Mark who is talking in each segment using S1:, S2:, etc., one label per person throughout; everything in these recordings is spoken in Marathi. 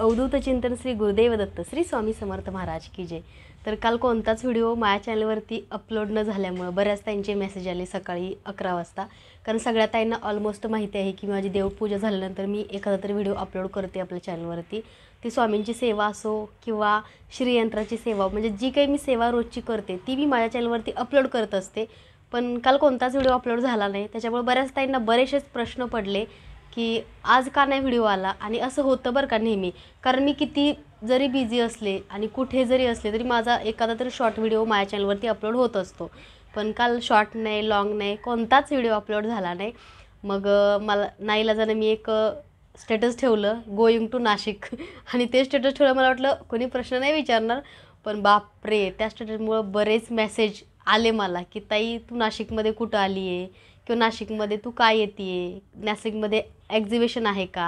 S1: अवधूत चिंतन श्री गुरुदेव दत्त श्री स्वामी समर्थ महाराज की जय तर काल कोणताच व्हिडिओ माझ्या चॅनलवरती अपलोड न झाल्यामुळं बऱ्याच ताईंचे मेसेज आले सकाळी अकरा वाजता कारण सगळ्या ताईंना ऑलमोस्ट माहिती आहे की माझी देवपूजा झाल्यानंतर मी एखादा तरी व्हिडिओ अपलोड करते आपल्या चॅनलवरती ती स्वामींची सेवा असो किंवा श्रीयंत्राची सेवा म्हणजे जी काही मी सेवा रोजची करते ती मी माझ्या चॅनलवरती अपलोड करत असते पण काल कोणताच व्हिडिओ अपलोड झाला नाही त्याच्यामुळे बऱ्याच ताईंना बरेचसेच प्रश्न पडले की आज का नाही व्हिडिओ आला आणि असं होतं बरं का नेहमी कारण मी किती जरी बिझी असले आणि कुठे जरी असले तरी माझा एखादा तरी शॉर्ट व्हिडिओ माझ्या चॅनलवरती अपलोड होत असतो पण काल शॉर्ट नाही लाँग नाही कोणताच व्हिडिओ अपलोड झाला नाही मग मला नाईला जाणं मी एक स्टेटस ठेवलं गोईंग टू नाशिक आणि ते स्टेटस ठेवलं मला वाटलं कोणी प्रश्न नाही विचारणार पण बापरे त्या स्टेटसमुळं बरेच मेसेज आले मला की ताई तू नाशिकमध्ये कुठं आली आहे किंवा नाशिकमध्ये तू काय येते नाशिकमध्ये एक्झिबिशन आहे का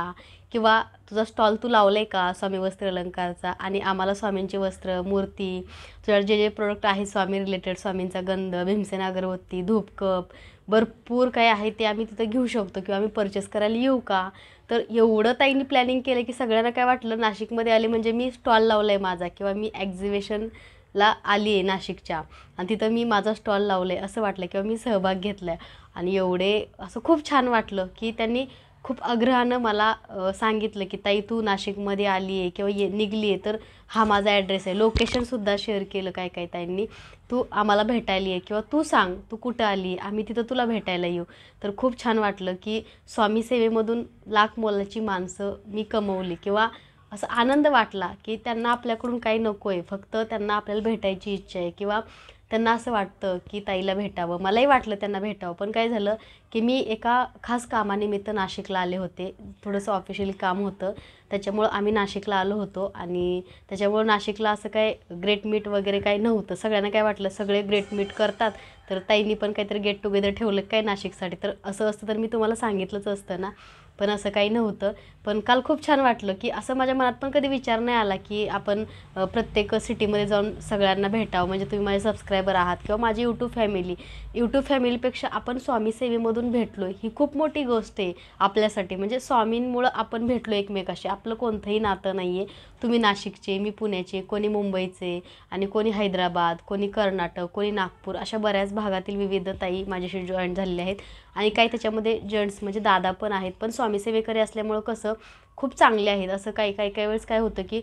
S1: किंवा तुझा स्टॉल तू लावला आहे का स्वामी वस्त्र अलंकारचा आणि आम्हाला स्वामींची वस्त्र मूर्ती तुझ्या जे जे प्रोडक्ट आहे स्वामी रिलेटेड स्वामींचा गंध भीमसेन अगरबत्ती धूपकप भरपूर काय आहे ते आम्ही तिथं घेऊ शकतो किंवा आम्ही परचेस करायला येऊ का तर एवढं ताईंनी प्लॅनिंग केलं की सगळ्यांना काय वाटलं नाशिकमध्ये आले म्हणजे मी स्टॉल लावला आहे माझा किंवा मी एक्झिबिशनला आली आहे नाशिकच्या आणि तिथं मी माझा स्टॉल लावला आहे असं वाटलं किंवा मी सहभाग घेतला आहे आणि एवढे असं खूप छान वाटलं की त्यांनी खूप आग्रहानं मला सांगितलं की ताई तू नाशिकमध्ये आली आहे किंवा ये निघली आहे तर हा माझा ॲड्रेस आहे लोकेशनसुद्धा शेअर केलं काय काय ताईंनी तू आम्हाला भेटायला आहे किंवा तू सांग तू कुठं आली आम्ही तिथं तुला भेटायला येऊ तर खूप छान वाटलं की स्वामी सेवेमधून लाख मोलाची माणसं मी कमवली किंवा असं आनंद वाटला की त्यांना आपल्याकडून काही नको आहे फक्त त्यांना आपल्याला भेटायची इच्छा आहे किंवा त्यांना असं वाटतं की ताईला भेटावं मलाही वाटलं त्यांना भेटावं पण काय झालं की मी एका खास कामानिमित्त नाशिकला आले होते थोडंसं ऑफिशियल काम होतं त्याच्यामुळं आम्ही नाशिकला आलो होतो आणि त्याच्यामुळं नाशिकला असं काय ग्रेट मीट वगैरे काही नव्हतं सगळ्यांना काय वाटलं सगळे ग्रेट मीट करतात तर ताईनी पण काहीतरी गेट टुगेदर ठेवलं काय नाशिकसाठी तर असं असतं तर मी तुम्हाला सांगितलंच असतं ना पण असं काही नव्हतं पण काल खूप छान वाटलं की असं माझ्या मनात पण कधी विचार नाही आला की आपण प्रत्येक सिटीमध्ये जाऊन सगळ्यांना भेटावं म्हणजे तुम्ही माझे सबस्क्रायबर आहात किंवा माझी यूट्यूब फॅमिली यूट्यूब फॅमिलीपेक्षा आपण स्वामी सेवेमधून भेटलो ही खूप मोठी गोष्ट आहे आपल्यासाठी म्हणजे स्वामींमुळं आपण भेटलो एकमेकाशी आपलं कोणतंही नातं नाही आहे तुम्ही नाशिकचे मी पुण्याचे कोणी मुंबईचे आणि कोणी हैदराबाद कोणी कर्नाटक कोणी नागपूर अशा बऱ्याच भागातील विविधताई माझ्याशी जॉईन झालेल्या आहेत आणि काही त्याच्यामध्ये जेंट्स म्हणजे दादा पण आहेत पण स्वामी सेवेकरी असल्यामुळं कसं खूप चांगले आहेत असं काही काही काही वेळेस काय होतं की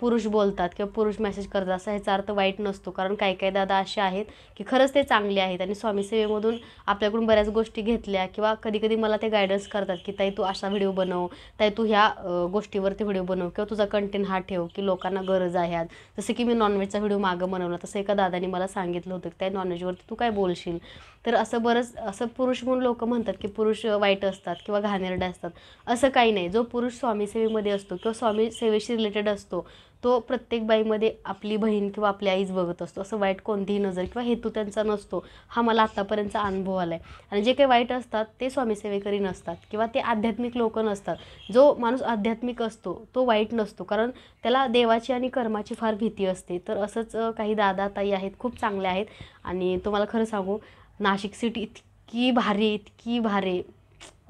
S1: पुरुष बोलतात किंवा पुरुष मेसेज करतात असा ह्याचा अर्थ वाईट नसतो कारण काही काही दादा असे आहेत की खरंच ते चांगले आहेत आणि स्वामी सेवेमधून आपल्याकडून बऱ्याच गोष्टी घेतल्या किंवा कधी कधी मला ते गायडन्स करतात की ताई तू असा व्हिडिओ बनव ताई तू ह्या गोष्टीवरती व्हिडिओ बनव किंवा तुझा कंटेंट हा ठेव की लोकांना गरज आहे आज जसं की मी नॉनव्हेजचा व्हिडिओ मागं बनवला तसं एका दादाने मला सांगितलं होतं की त्या नॉनव्हेजवरती तू काय बोलशील तर असं बरंच असं पुरुष म्हणून लोक म्हणतात की पुरुष वाईट असतात किंवा घाणेरडे असतात असं काही नाही जो पुरुष स्वामी सेवेमध्ये असतो किंवा स्वामी सेवेशी रिलेटेड असतो तो प्रत्येक बाईमध्ये आपली बहीण किंवा आपली आईच बघत असतो असं वाईट कोणतीही नजर किंवा हेतू त्यांचा नसतो हा मला आत्तापर्यंतचा अनुभव आला आहे आणि जे काही वाईट असतात ते स्वामीसेवेकरी नसतात किंवा ते आध्यात्मिक लोक नसतात जो माणूस आध्यात्मिक असतो तो वाईट नसतो कारण त्याला देवाची आणि कर्माची फार भीती असते तर असंच काही दादा ताई आहेत खूप चांगल्या आहेत आणि तुम्हाला खरं सांगू नाशिक सिटी इतकी भारी इतकी भारी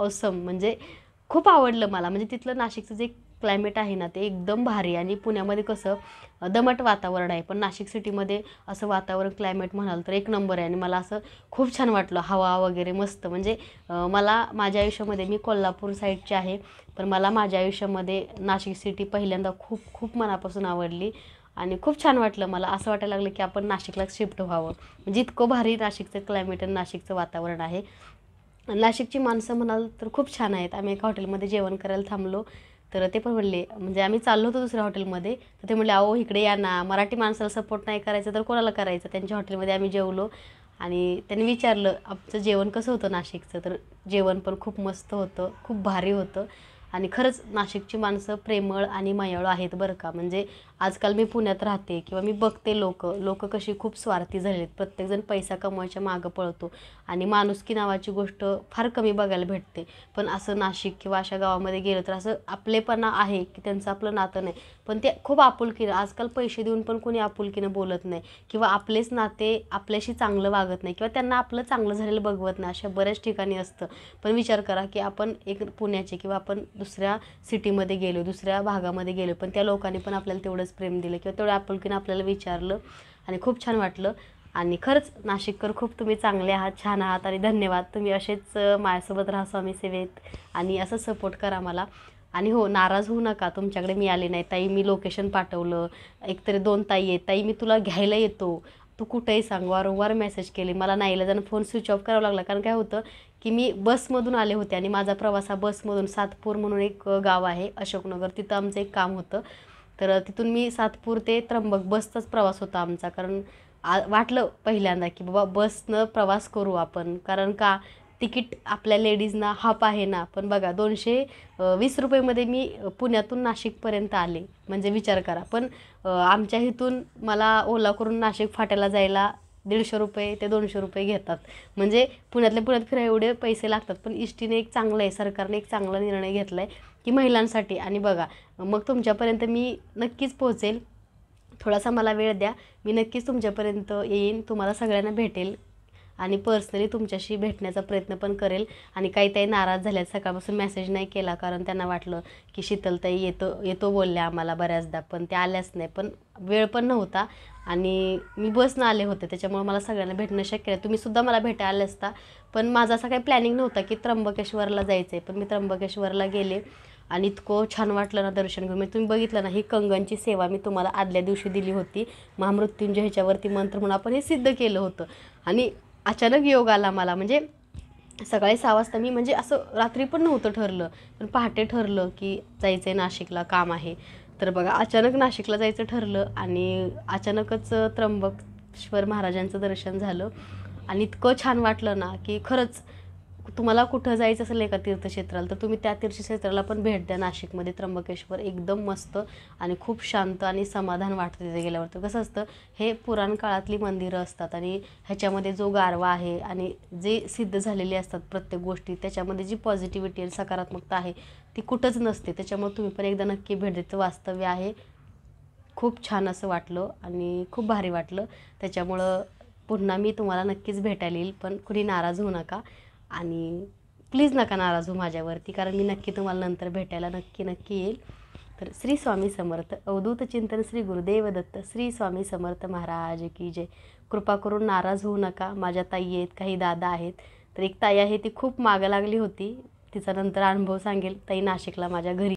S1: असम म्हणजे खूप आवडलं मला म्हणजे तिथलं नाशिकचं जे क्लायमेट आहे ना ते एकदम भारी आणि पुण्यामध्ये कसं दमट वातावरण आहे पण नाशिक सिटीमध्ये असं वातावरण क्लायमेट म्हणाल तर एक नंबर आहे आणि मला असं खूप छान वाटलं हवा वगैरे मस्त म्हणजे मला माझ्या आयुष्यामध्ये मी कोल्हापूर साईडची आहे पण मला माझ्या आयुष्यामध्ये नाशिक सिटी पहिल्यांदा खूप खूप मनापासून आवडली आणि खूप छान वाटलं मला असं वाटायला लागलं की आपण नाशिकला शिफ्ट व्हावं म्हणजे इतकं भारी नाशिकचं क्लायमेट आणि नाशिकचं वातावरण आहे नाशिकची माणसं म्हणाल तर खूप छान आहेत आम्ही एका हॉटेलमध्ये जेवण करायला थांबलो तर ते पण म्हणले म्हणजे आम्ही चाललो होतो दुसऱ्या हॉटेलमध्ये तर ते म्हणले अहो इकडे या ना मराठी माणसाला सपोर्ट नाही करायचं तर कोणाला करायचं त्यांच्या हॉटेलमध्ये आम्ही जेवलो आणि त्यांनी विचारलं आमचं जेवण कसं होतं नाशिकचं तर जेवण पण खूप मस्त होतं खूप भारी होतं आणि खरंच नाशिकची माणसं प्रेमळ आणि मयाळू आहेत बरं का म्हणजे आजकाल मी पुण्यात राहते किंवा मी बघते लोक लोक कशी खूप स्वार्थी झालेत प्रत्येकजण पैसा कमवायच्या मागं पळतो आणि माणुसकी नावाची गोष्ट फार कमी बघायला भेटते पण असं नाशिक किंवा अशा गावामध्ये गेलं तर असं आपलेपणा आहे की त्यांचं आपलं नातं नाही पण ते खूप आपुलकीनं आजकाल पैसे देऊन पण कोणी आपुलकीनं बोलत नाही किंवा आपलेच नाते आपल्याशी चांगलं वागत नाही किंवा त्यांना आपलं चांगलं झालेलं बघवत नाही अशा बऱ्याच ठिकाणी असतं पण विचार करा की आपण एक पुण्याचे किंवा आपण दुसऱ्या सिटीमध्ये गेलो दुसऱ्या भागामध्ये गेलो पण त्या लोकांनी पण आपल्याला तेवढंच प्रेम दिलं किंवा तेवढं आपुलकीनं आपल्याला विचारलं आणि खूप छान वाटलं आणि खरंच नाशिककर खूप तुम्ही चांगले आहात छान आहात आणि धन्यवाद तुम्ही असेच माझ्यासोबत राहा स्वामी सेवेत आणि असं सपोर्ट करा मला आणि हो नाराज होऊ नका तुमच्याकडे मी आले नाही ताई मी लोकेशन पाठवलं एकतरी दोन ताई आहेत ताई मी तुला घ्यायला येतो तू कुठेही सांग वारंवार मेसेज केले मला नाही जाणं फोन स्विच ऑफ करावा लागला कारण काय होतं की मी बसमधून आले होते आणि माझा प्रवास हा बसमधून सातपूर म्हणून एक गाव आहे अशोकनगर तिथं आमचं एक काम होतं तर तिथून मी सातपूर ते त्र्यंबक बसचाच प्रवास होता आमचा कारण आ वाटलं पहिल्यांदा की बाबा बसनं प्रवास करू आपण कारण का तिकीट आपल्या लेडीजना हाफ आहे ना पण बघा दोनशे वीस रुपयेमध्ये मी पुण्यातून नाशिकपर्यंत आले म्हणजे विचार करा पण आमच्या इथून मला ओला करून नाशिक फाट्याला जायला दीडशे रुपये ते दोनशे रुपये घेतात म्हणजे पुण्यातल्या पुण्यात फिराय एवढे पैसे लागतात पण इष्टीने एक चांगलं आहे सरकारने एक चांगला निर्णय घेतला आहे की महिलांसाठी आणि बघा मग तुमच्यापर्यंत मी नक्कीच पोहोचेल थोडासा मला वेळ द्या मी नक्कीच तुमच्यापर्यंत येईन तुम्हाला सगळ्यांना भेटेल आणि पर्सनली तुमच्याशी भेटण्याचा प्रयत्न पण करेल आणि काही ताई नाराज झाल्यात सकाळपासून मेसेज नाही केला कारण त्यांना वाटलं की शीतलताई येतो येतो बोलल्या आम्हाला बऱ्याचदा पण त्या आल्याच नाही पण वेळ पण नव्हता आणि मी बसनं आले होते त्याच्यामुळे मला सगळ्यांना भेटणं शक्य आहे तुम्हीसुद्धा मला भेटा आले असता पण माझा असा काही प्लॅनिंग नव्हता की त्र्यंबकेश्वरला जायचं आहे पण मी त्र्यंबकेश्वरला गेले आणि इतकं छान वाटलं ना दर्शन घेऊन मी तुम्ही बघितलं ना ही कंगनची सेवा मी तुम्हाला आदल्या दिवशी दिली होती महामृत्युंजय ह्याच्यावरती मंत्र म्हणून आपण हे सिद्ध केलं होतं आणि अचानक योग आला मला म्हणजे सकाळी सहा वाजता मी म्हणजे असं रात्री पण नव्हतं ठरलं पण पहाटे ठरलं की जायचं आहे नाशिकला काम आहे तर बघा अचानक नाशिकला जायचं ठरलं आणि अचानकच त्र्यंबकेश्वर महाराजांचं दर्शन झालं आणि इतकं छान वाटलं ना की खरंच तुम्हाला कुठं जायचं असेल एका तीर्थक्षेत्राला तर तुम्ही त्या तीर्थक्षेत्राला पण भेट द्या नाशिकमध्ये त्र्यंबकेश्वर एकदम मस्त आणि खूप शांत आणि समाधान वाटतं तिथे तर कसं असतं हे पुराण काळातली मंदिरं असतात आणि ह्याच्यामध्ये जो गारवा आहे आणि जे सिद्ध झालेले असतात प्रत्येक गोष्टी त्याच्यामध्ये जी पॉझिटिव्हिटी आणि सकारात्मकता आहे ती कुठंच नसते त्याच्यामुळे तुम्ही पण एकदा नक्की भेट देतं वास्तव्य आहे खूप छान असं वाटलं आणि खूप भारी वाटलं त्याच्यामुळं पुन्हा मी तुम्हाला नक्कीच भेटायला येईल पण कुणी नाराज होऊ नका आणि प्लीज नका नाराज हो माझ्यावरती कारण मी नक्की तुम्हाला नंतर भेटायला नक्की नक्की येईल तर श्री स्वामी समर्थ अवधूत चिंतन श्री गुरुदेव दत्त श्री स्वामी समर्थ महाराज की जय कृपा करून नाराज होऊ नका माझ्या ताई आहेत काही दादा आहेत तर एक ताई आहे ती खूप मागं लागली होती तिचा नंतर अनुभव सांगेल ताई नाशिकला माझ्या घरी